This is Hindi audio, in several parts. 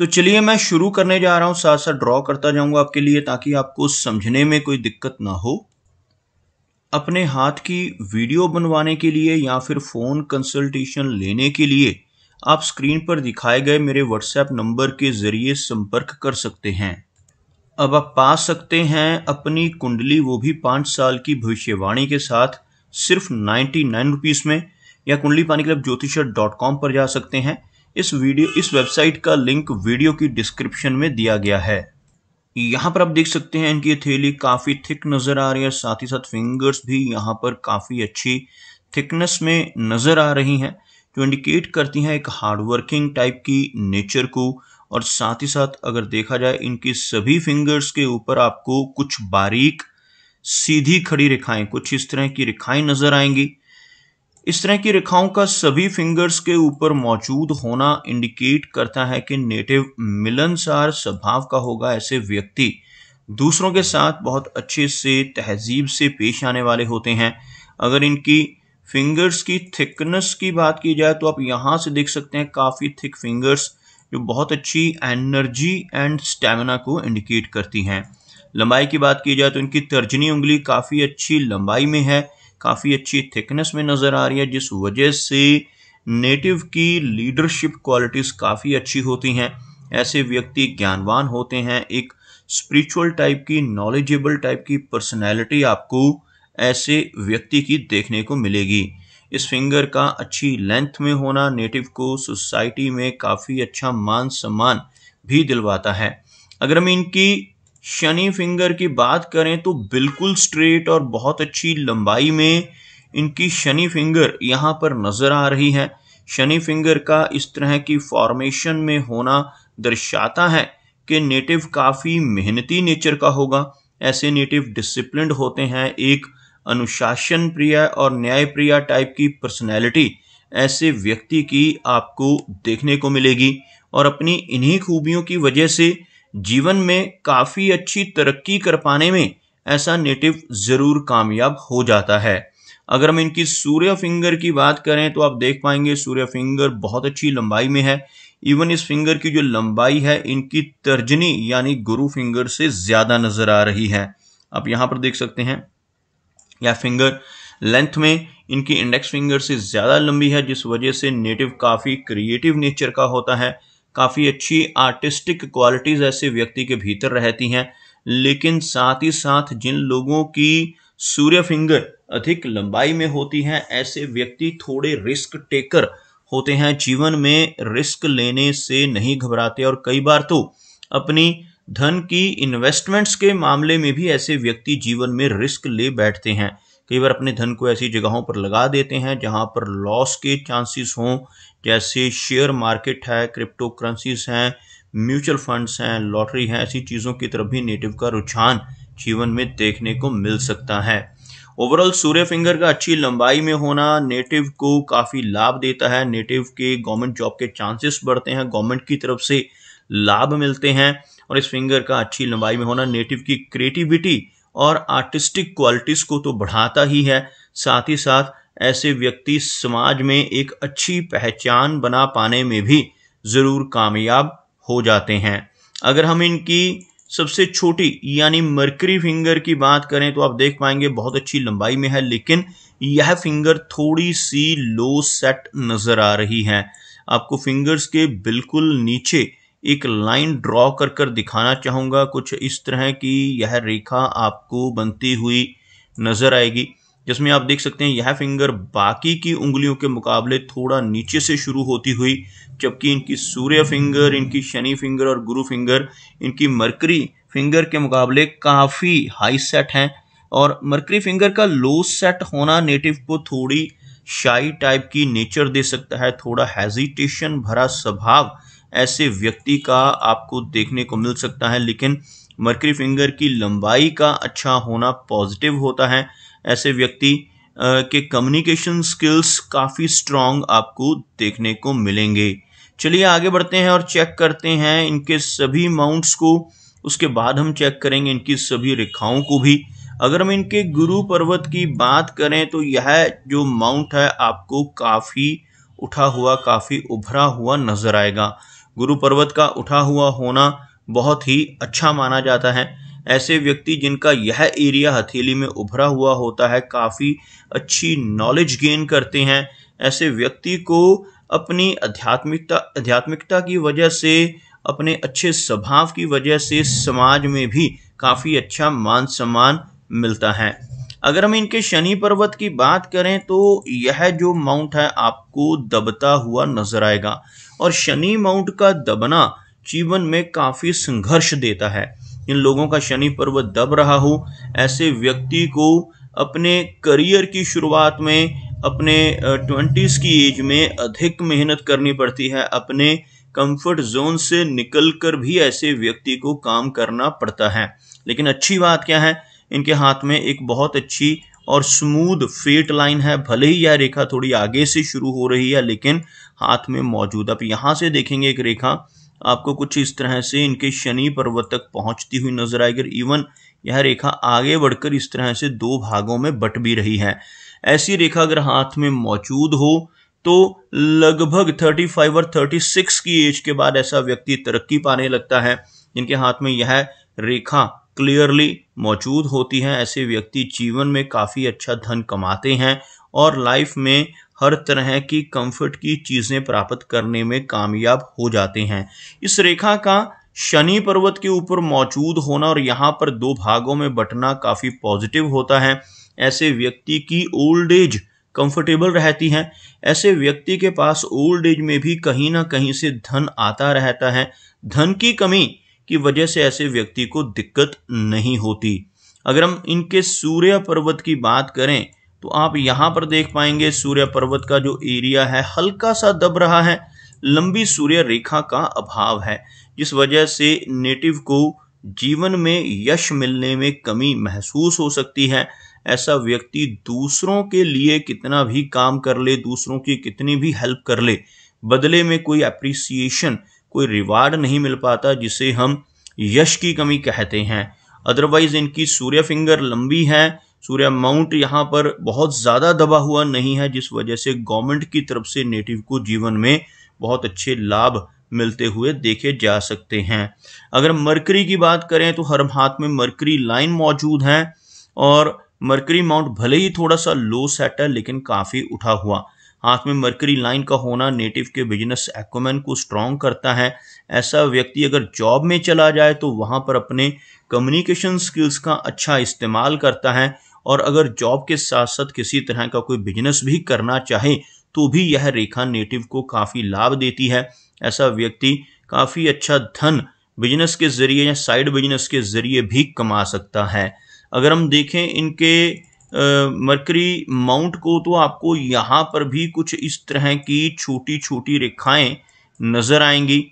तो चलिए मैं शुरू करने जा रहा हूँ साथ साथ ड्रॉ करता जाऊँगा आपके लिए ताकि आपको समझने में कोई दिक्कत ना हो अपने हाथ की वीडियो बनवाने के लिए या फिर फ़ोन कंसल्टेशन लेने के लिए आप स्क्रीन पर दिखाए गए मेरे व्हाट्सएप नंबर के ज़रिए संपर्क कर सकते हैं अब आप पा सकते हैं अपनी कुंडली वो भी पाँच साल की भविष्यवाणी के साथ सिर्फ नाइन्टी नाइन रुपीज़ में या कुंडली पानी क्लब ज्योतिष डॉट कॉम पर जा सकते हैं इस वीडियो इस वेबसाइट का लिंक वीडियो की डिस्क्रिप्शन में दिया गया है यहाँ पर आप देख सकते हैं इनकी थैली काफ़ी थिक नज़र आ रही है साथ ही साथ फिंगर्स भी यहाँ पर काफ़ी अच्छी थिकनेस में नज़र आ रही हैं जो इंडिकेट करती हैं एक हार्डवर्किंग टाइप की नेचर को और साथ ही साथ अगर देखा जाए इनकी सभी फिंगर्स के ऊपर आपको कुछ बारीक सीधी खड़ी रेखाएं कुछ इस तरह की रेखाएं नज़र आएंगी इस तरह की रेखाओं का सभी फिंगर्स के ऊपर मौजूद होना इंडिकेट करता है कि नेटिव मिलनसार स्वभाव का होगा ऐसे व्यक्ति दूसरों के साथ बहुत अच्छे से तहजीब से पेश आने वाले होते हैं अगर इनकी फिंगर्स की थिकनेस की बात की जाए तो आप यहाँ से देख सकते हैं काफ़ी थिक फिंगर्स जो बहुत अच्छी एनर्जी एंड स्टेमिना को इंडिकेट करती हैं लंबाई की बात की जाए तो इनकी तर्जनी उंगली काफ़ी अच्छी लंबाई में है काफ़ी अच्छी थिकनेस में नज़र आ रही है जिस वजह से नेटिव की लीडरशिप क्वालिटीज़ काफ़ी अच्छी होती हैं ऐसे व्यक्ति ज्ञानवान होते हैं एक स्पिरिचुअल टाइप की नॉलेजेबल टाइप की पर्सनैलिटी आपको ऐसे व्यक्ति की देखने को मिलेगी इस फिंगर का अच्छी लेंथ में होना नेटिव को सोसाइटी में काफ़ी अच्छा मान सम्मान भी दिलवाता है अगर हम इनकी शनि फिंगर की बात करें तो बिल्कुल स्ट्रेट और बहुत अच्छी लंबाई में इनकी शनि फिंगर यहाँ पर नज़र आ रही है शनि फिंगर का इस तरह की फॉर्मेशन में होना दर्शाता है कि नेटिव काफ़ी मेहनती नेचर का होगा ऐसे नेटिव डिसिप्लिन होते हैं एक अनुशासन प्रिय और न्याय प्रिय टाइप की पर्सनैलिटी ऐसे व्यक्ति की आपको देखने को मिलेगी और अपनी इन्हीं खूबियों की वजह से जीवन में काफ़ी अच्छी तरक्की कर पाने में ऐसा नेटिव ज़रूर कामयाब हो जाता है अगर हम इनकी सूर्य फिंगर की बात करें तो आप देख पाएंगे सूर्य फिंगर बहुत अच्छी लंबाई में है इवन इस फिंगर की जो लंबाई है इनकी तर्जनी यानी गुरु फिंगर से ज़्यादा नज़र आ रही है आप यहाँ पर देख सकते हैं या फिंगर लेंथ में इनकी इंडेक्स फिंगर से ज़्यादा लंबी है जिस वजह से नेटिव काफ़ी क्रिएटिव नेचर का होता है काफ़ी अच्छी आर्टिस्टिक क्वालिटीज़ ऐसे व्यक्ति के भीतर रहती हैं लेकिन साथ ही साथ जिन लोगों की सूर्य फिंगर अधिक लंबाई में होती हैं ऐसे व्यक्ति थोड़े रिस्क टेकर होते हैं जीवन में रिस्क लेने से नहीं घबराते और कई बार तो अपनी धन की इन्वेस्टमेंट्स के मामले में भी ऐसे व्यक्ति जीवन में रिस्क ले बैठते हैं कई बार अपने धन को ऐसी जगहों पर लगा देते हैं जहां पर लॉस के चांसेस हों जैसे शेयर मार्केट है क्रिप्टो करेंसीज हैं म्यूचुअल फंड्स हैं लॉटरी हैं ऐसी चीज़ों की तरफ भी नेटिव का रुझान जीवन में देखने को मिल सकता है ओवरऑल सूर्य फिंगर का अच्छी लंबाई में होना नेटिव को काफ़ी लाभ देता है नेटिव के गवर्नमेंट जॉब के चांसेस बढ़ते हैं गवर्नमेंट की तरफ से लाभ मिलते हैं और इस फिंगर का अच्छी लंबाई में होना नेटिव की क्रिएटिविटी और आर्टिस्टिक क्वालिटीज़ को तो बढ़ाता ही है साथ ही साथ ऐसे व्यक्ति समाज में एक अच्छी पहचान बना पाने में भी ज़रूर कामयाब हो जाते हैं अगर हम इनकी सबसे छोटी यानी मर्करी फिंगर की बात करें तो आप देख पाएंगे बहुत अच्छी लंबाई में है लेकिन यह फिंगर थोड़ी सी लो सेट नज़र आ रही है आपको फिंगर्स के बिल्कुल नीचे एक लाइन ड्रॉ कर कर दिखाना चाहूँगा कुछ इस तरह की यह रेखा आपको बनती हुई नज़र आएगी जिसमें आप देख सकते हैं यह फिंगर बाकी की उंगलियों के मुकाबले थोड़ा नीचे से शुरू होती हुई जबकि इनकी सूर्य फिंगर इनकी शनि फिंगर और गुरु फिंगर इनकी मरकरी फिंगर के मुकाबले काफ़ी हाई सेट हैं और मरकरी फिंगर का लो सेट होना नेटिव को थोड़ी शाई टाइप की नेचर दे सकता है थोड़ा हेजिटेशन भरा स्वभाव ऐसे व्यक्ति का आपको देखने को मिल सकता है लेकिन मरकरी फिंगर की लंबाई का अच्छा होना पॉजिटिव होता है ऐसे व्यक्ति के कम्युनिकेशन स्किल्स काफ़ी स्ट्रांग आपको देखने को मिलेंगे चलिए आगे बढ़ते हैं और चेक करते हैं इनके सभी माउंट्स को उसके बाद हम चेक करेंगे इनकी सभी रेखाओं को भी अगर हम इनके गुरु पर्वत की बात करें तो यह जो माउंट है आपको काफ़ी उठा हुआ काफ़ी उभरा हुआ नजर आएगा गुरु पर्वत का उठा हुआ होना बहुत ही अच्छा माना जाता है ऐसे व्यक्ति जिनका यह एरिया हथेली में उभरा हुआ होता है काफ़ी अच्छी नॉलेज गेन करते हैं ऐसे व्यक्ति को अपनी आध्यात्मिकता आध्यात्मिकता की वजह से अपने अच्छे स्वभाव की वजह से समाज में भी काफ़ी अच्छा मान सम्मान मिलता है अगर हम इनके शनि पर्वत की बात करें तो यह जो माउंट है आपको दबता हुआ नजर आएगा और शनि माउंट का दबना जीवन में काफ़ी संघर्ष देता है इन लोगों का शनि पर्वत दब रहा हो ऐसे व्यक्ति को अपने करियर की शुरुआत में अपने ट्वेंटीज़ की एज में अधिक मेहनत करनी पड़ती है अपने कंफर्ट जोन से निकलकर भी ऐसे व्यक्ति को काम करना पड़ता है लेकिन अच्छी बात क्या है इनके हाथ में एक बहुत अच्छी और स्मूथ फेट लाइन है भले ही यह रेखा थोड़ी आगे से शुरू हो रही है लेकिन हाथ में मौजूद आप यहाँ से देखेंगे एक रेखा आपको कुछ इस तरह से इनके शनि पर्वत तक पहुंचती हुई नजर आएगी इवन यह रेखा आगे बढ़कर इस तरह से दो भागों में बट भी रही है ऐसी रेखा अगर हाथ में मौजूद हो तो लगभग 35 और 36 की एज के बाद ऐसा व्यक्ति तरक्की पाने लगता है जिनके हाथ में यह रेखा क्लियरली मौजूद होती है ऐसे व्यक्ति जीवन में काफ़ी अच्छा धन कमाते हैं और लाइफ में हर तरह की कंफर्ट की चीज़ें प्राप्त करने में कामयाब हो जाते हैं इस रेखा का शनि पर्वत के ऊपर मौजूद होना और यहाँ पर दो भागों में बटना काफ़ी पॉजिटिव होता है ऐसे व्यक्ति की ओल्ड एज कंफर्टेबल रहती है ऐसे व्यक्ति के पास ओल्ड एज में भी कहीं ना कहीं से धन आता रहता है धन की कमी की वजह से ऐसे व्यक्ति को दिक्कत नहीं होती अगर हम इनके सूर्य पर्वत की बात करें तो आप यहाँ पर देख पाएंगे सूर्य पर्वत का जो एरिया है हल्का सा दब रहा है लंबी सूर्य रेखा का अभाव है जिस वजह से नेटिव को जीवन में यश मिलने में कमी महसूस हो सकती है ऐसा व्यक्ति दूसरों के लिए कितना भी काम कर ले दूसरों की कितनी भी हेल्प कर ले बदले में कोई अप्रिसिएशन कोई रिवार्ड नहीं मिल पाता जिसे हम यश की कमी कहते हैं अदरवाइज इनकी सूर्य फिंगर लंबी है सूर्य माउंट यहाँ पर बहुत ज़्यादा दबा हुआ नहीं है जिस वजह से गवर्नमेंट की तरफ से नेटिव को जीवन में बहुत अच्छे लाभ मिलते हुए देखे जा सकते हैं अगर मरकरी की बात करें तो हर हाथ में मरकरी लाइन मौजूद है और मरकरी माउंट भले ही थोड़ा सा लो सेट है लेकिन काफ़ी उठा हुआ हाथ में मरकरी लाइन का होना नेटिव के बिजनेस एक्वमैन को स्ट्रॉन्ग करता है ऐसा व्यक्ति अगर जॉब में चला जाए तो वहाँ पर अपने कम्युनिकेशन स्किल्स का अच्छा इस्तेमाल करता है और अगर जॉब के साथ साथ किसी तरह का कोई बिजनेस भी करना चाहे तो भी यह रेखा नेटिव को काफ़ी लाभ देती है ऐसा व्यक्ति काफ़ी अच्छा धन बिजनेस के ज़रिए या साइड बिजनेस के ज़रिए भी कमा सकता है अगर हम देखें इनके मरकरी माउंट को तो आपको यहाँ पर भी कुछ इस तरह की छोटी छोटी रेखाएं नज़र आएंगी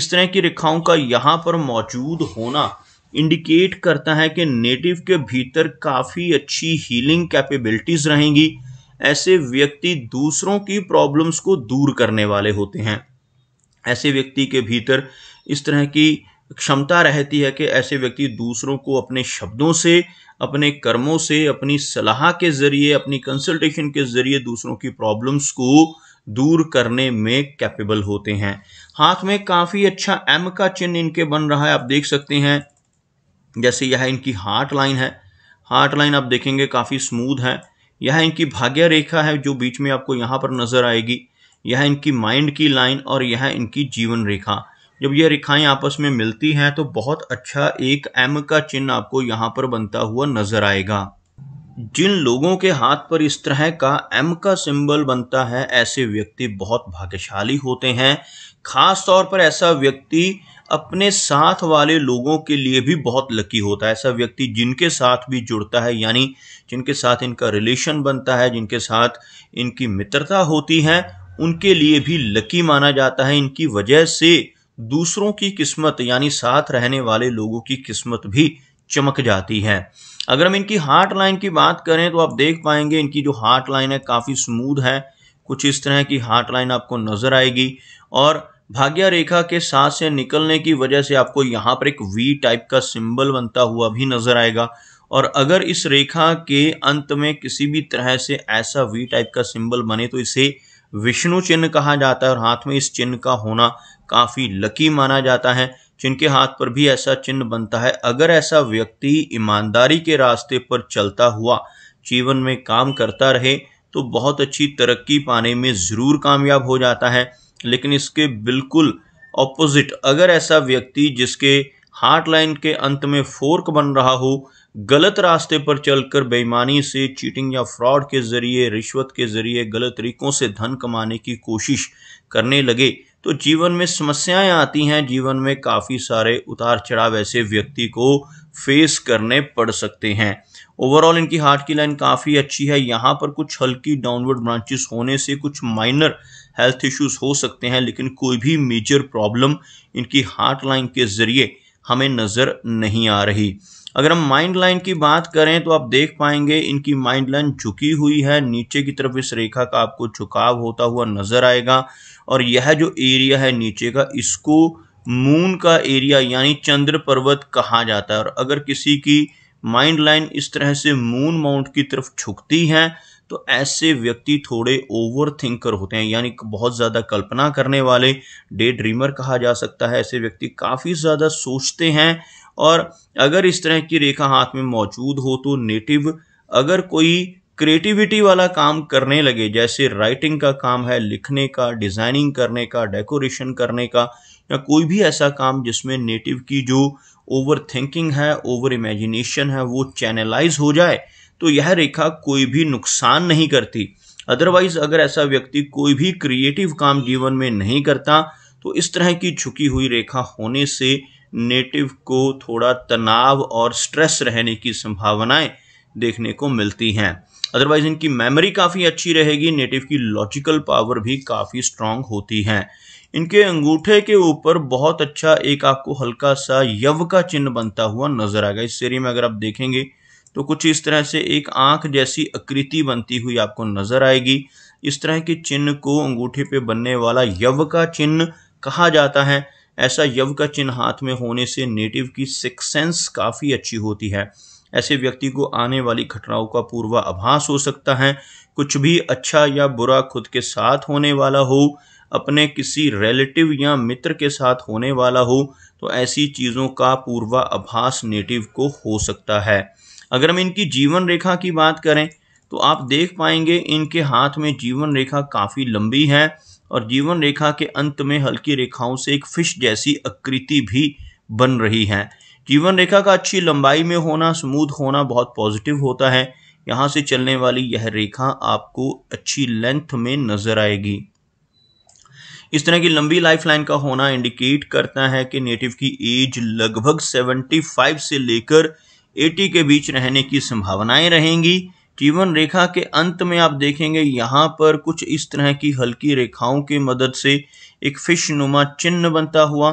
इस तरह की रेखाओं का यहाँ पर मौजूद होना इंडिकेट करता है कि नेटिव के भीतर काफ़ी अच्छी हीलिंग कैपेबिलिटीज़ रहेंगी ऐसे व्यक्ति दूसरों की प्रॉब्लम्स को दूर करने वाले होते हैं ऐसे व्यक्ति के भीतर इस तरह की क्षमता रहती है कि ऐसे व्यक्ति दूसरों को अपने शब्दों से अपने कर्मों से अपनी सलाह के ज़रिए अपनी कंसल्टेशन के ज़रिए दूसरों की प्रॉब्लम्स को दूर करने में कैपेबल होते हैं हाथ में काफ़ी अच्छा एम का चिन्ह इनके बन रहा है आप देख सकते हैं जैसे यह इनकी हार्ट लाइन है हार्ट लाइन आप देखेंगे काफ़ी स्मूथ है यह इनकी भाग्य रेखा है जो बीच में आपको यहाँ पर नज़र आएगी यह इनकी माइंड की लाइन और यह इनकी जीवन रेखा जब यह रेखाएं आपस में मिलती हैं तो बहुत अच्छा एक एम का चिन्ह आपको यहाँ पर बनता हुआ नजर आएगा जिन लोगों के हाथ पर इस तरह का एम का सिंबल बनता है ऐसे व्यक्ति बहुत भाग्यशाली होते हैं खास तौर पर ऐसा व्यक्ति अपने साथ वाले लोगों के लिए भी बहुत लकी होता है ऐसा व्यक्ति जिनके साथ भी जुड़ता है यानी जिनके साथ इनका रिलेशन बनता है जिनके साथ इनकी मित्रता होती है उनके लिए भी लकी माना जाता है इनकी वजह से दूसरों की किस्मत यानी साथ रहने वाले लोगों की किस्मत भी चमक जाती है अगर हम इनकी हार्ट लाइन की बात करें तो आप देख पाएंगे इनकी जो हार्ट लाइन है काफ़ी स्मूद है कुछ इस तरह की हार्ट लाइन आपको नज़र आएगी और भाग्य रेखा के साथ से निकलने की वजह से आपको यहाँ पर एक वी टाइप का सिंबल बनता हुआ भी नजर आएगा और अगर इस रेखा के अंत में किसी भी तरह से ऐसा वी टाइप का सिंबल बने तो इसे विष्णु चिन्ह कहा जाता है और हाथ में इस चिन्ह का होना काफ़ी लकी माना जाता है जिनके हाथ पर भी ऐसा चिन्ह बनता है अगर ऐसा व्यक्ति ईमानदारी के रास्ते पर चलता हुआ जीवन में काम करता रहे तो बहुत अच्छी तरक्की पाने में ज़रूर कामयाब हो जाता है लेकिन इसके बिल्कुल ऑपोजिट अगर ऐसा व्यक्ति जिसके हार्ट लाइन के अंत में फोर्क बन रहा हो गलत रास्ते पर चलकर बेईमानी से चीटिंग या फ्रॉड के ज़रिए रिश्वत के ज़रिए गलत तरीक़ों से धन कमाने की कोशिश करने लगे तो जीवन में समस्याएं आती हैं जीवन में काफ़ी सारे उतार चढ़ाव ऐसे व्यक्ति को फेस करने पड़ सकते हैं ओवरऑल इनकी हार्ट की लाइन काफ़ी अच्छी है यहाँ पर कुछ हल्की डाउनवर्ड ब्रांचेस होने से कुछ माइनर हेल्थ इश्यूज हो सकते हैं लेकिन कोई भी मेजर प्रॉब्लम इनकी हार्ट लाइन के ज़रिए हमें नज़र नहीं आ रही अगर हम माइंड लाइन की बात करें तो आप देख पाएंगे इनकी माइंड लाइन झुकी हुई है नीचे की तरफ इस रेखा का आपको झुकाव होता हुआ नज़र आएगा और यह जो एरिया है नीचे का इसको मून का एरिया यानी चंद्र पर्वत कहा जाता है और अगर किसी की माइंड लाइन इस तरह से मून माउंट की तरफ झुकती है तो ऐसे व्यक्ति थोड़े ओवर थिंकर होते हैं यानी बहुत ज़्यादा कल्पना करने वाले डे ड्रीमर कहा जा सकता है ऐसे व्यक्ति काफ़ी ज़्यादा सोचते हैं और अगर इस तरह की रेखा हाथ में मौजूद हो तो नेटिव अगर कोई क्रिएटिविटी वाला काम करने लगे जैसे राइटिंग का काम है लिखने का डिज़ाइनिंग करने का डेकोरेशन करने का या कोई भी ऐसा काम जिसमें नेटिव की जो ओवर थिंकिंग है ओवर इमेजिनेशन है वो चैनलाइज हो जाए तो यह रेखा कोई भी नुकसान नहीं करती अदरवाइज अगर ऐसा व्यक्ति कोई भी क्रिएटिव काम जीवन में नहीं करता तो इस तरह की झुकी हुई रेखा होने से नेटिव को थोड़ा तनाव और स्ट्रेस रहने की संभावनाएं देखने को मिलती हैं अदरवाइज इनकी मेमोरी काफ़ी अच्छी रहेगी नेटिव की लॉजिकल पावर भी काफ़ी स्ट्रांग होती है इनके अंगूठे के ऊपर बहुत अच्छा एक आपको हल्का सा यव का चिन्ह बनता हुआ नजर आएगा इस सीरी में अगर आप देखेंगे तो कुछ इस तरह से एक आंख जैसी आकृति बनती हुई आपको नजर आएगी इस तरह के चिन्ह को अंगूठे पे बनने वाला यव का चिन्ह कहा जाता है ऐसा यव का चिन्ह हाथ में होने से नेटिव की सिक्स सेंस काफ़ी अच्छी होती है ऐसे व्यक्ति को आने वाली घटनाओं का पूर्वा आभास हो सकता है कुछ भी अच्छा या बुरा खुद के साथ होने वाला हो अपने किसी रिलेटिव या मित्र के साथ होने वाला हो तो ऐसी चीज़ों का पूर्वा आभास नेटिव को हो सकता है अगर हम इनकी जीवन रेखा की बात करें तो आप देख पाएंगे इनके हाथ में जीवन रेखा काफ़ी लंबी है और जीवन रेखा के अंत में हल्की रेखाओं से एक फिश जैसी आकृति भी बन रही है जीवन रेखा का अच्छी लंबाई में होना स्मूथ होना बहुत पॉजिटिव होता है यहाँ से चलने वाली यह रेखा आपको अच्छी लेंथ में नजर आएगी इस तरह की लंबी लाइफलाइन का होना इंडिकेट करता है कि नेटिव की एज लगभग 75 से लेकर एटी के बीच रहने की संभावनाएं रहेंगी जीवन रेखा के अंत में आप देखेंगे यहाँ पर कुछ इस तरह की हल्की रेखाओं के मदद से एक फिश नुमा चिन्ह बनता हुआ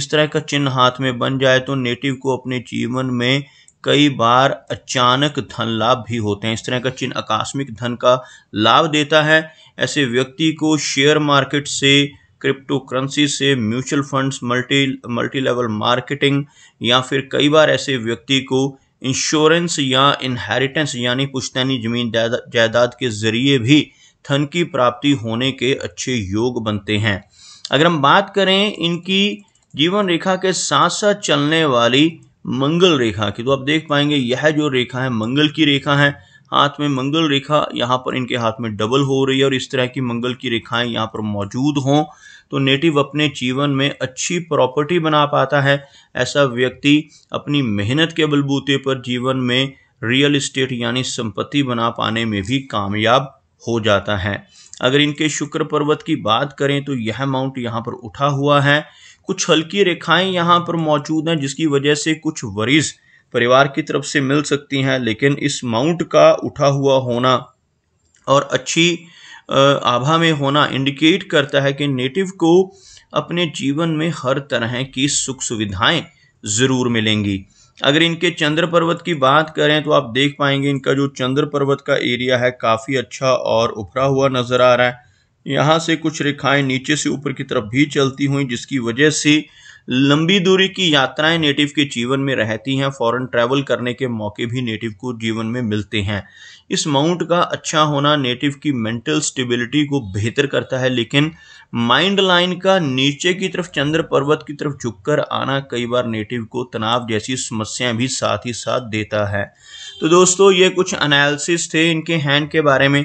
इस तरह का चिन्ह हाथ में बन जाए तो नेटिव को अपने जीवन में कई बार अचानक धन लाभ भी होते हैं इस तरह का चिन्ह आकस्मिक धन का लाभ देता है ऐसे व्यक्ति को शेयर मार्केट से क्रिप्टो करेंसी से mutual funds multi multi level marketing या फिर कई बार ऐसे व्यक्ति को इंश्योरेंस या इनहेरिटेंस यानी पुश्तैनी जमीन जायदाद के जरिए भी धन की प्राप्ति होने के अच्छे योग बनते हैं अगर हम बात करें इनकी जीवन रेखा के साथ साथ चलने वाली मंगल रेखा की तो आप देख पाएंगे यह जो रेखा है मंगल की रेखा है हाथ में मंगल रेखा यहाँ पर इनके हाथ में डबल हो रही है और इस तरह की मंगल की रेखाएं यहाँ पर मौजूद हों तो नेटिव अपने जीवन में अच्छी प्रॉपर्टी बना पाता है ऐसा व्यक्ति अपनी मेहनत के बलबूते पर जीवन में रियल इस्टेट यानी संपत्ति बना पाने में भी कामयाब हो जाता है अगर इनके शुक्र पर्वत की बात करें तो यह माउंट यहाँ पर उठा हुआ है कुछ हल्की रेखाएं यहाँ पर मौजूद हैं जिसकी वजह से कुछ वरीज परिवार की तरफ से मिल सकती हैं लेकिन इस माउंट का उठा हुआ होना और अच्छी आभा में होना इंडिकेट करता है कि नेटिव को अपने जीवन में हर तरह की सुख सुविधाएं ज़रूर मिलेंगी अगर इनके चंद्र पर्वत की बात करें तो आप देख पाएंगे इनका जो चंद्र पर्वत का एरिया है काफ़ी अच्छा और उभरा हुआ नज़र आ रहा है यहाँ से कुछ रेखाएं नीचे से ऊपर की तरफ भी चलती हुई जिसकी वजह से लंबी दूरी की यात्राएं नेटिव के जीवन में रहती हैं फॉरेन ट्रैवल करने के मौके भी नेटिव को जीवन में मिलते हैं इस माउंट का अच्छा होना नेटिव की मेंटल स्टेबिलिटी को बेहतर करता है लेकिन माइंड लाइन का नीचे की तरफ चंद्र पर्वत की तरफ झुककर आना कई बार नेटिव को तनाव जैसी समस्याएं भी साथ ही साथ देता है तो दोस्तों ये कुछ एनालिसिस थे इनके हैंड के बारे में